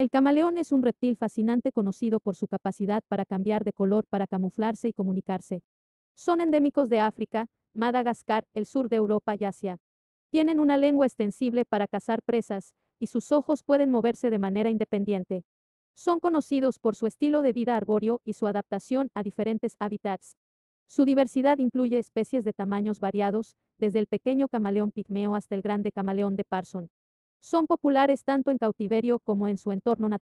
El camaleón es un reptil fascinante conocido por su capacidad para cambiar de color para camuflarse y comunicarse. Son endémicos de África, Madagascar, el sur de Europa y Asia. Tienen una lengua extensible para cazar presas, y sus ojos pueden moverse de manera independiente. Son conocidos por su estilo de vida arbóreo y su adaptación a diferentes hábitats. Su diversidad incluye especies de tamaños variados, desde el pequeño camaleón pigmeo hasta el grande camaleón de Parson. Son populares tanto en cautiverio como en su entorno natural.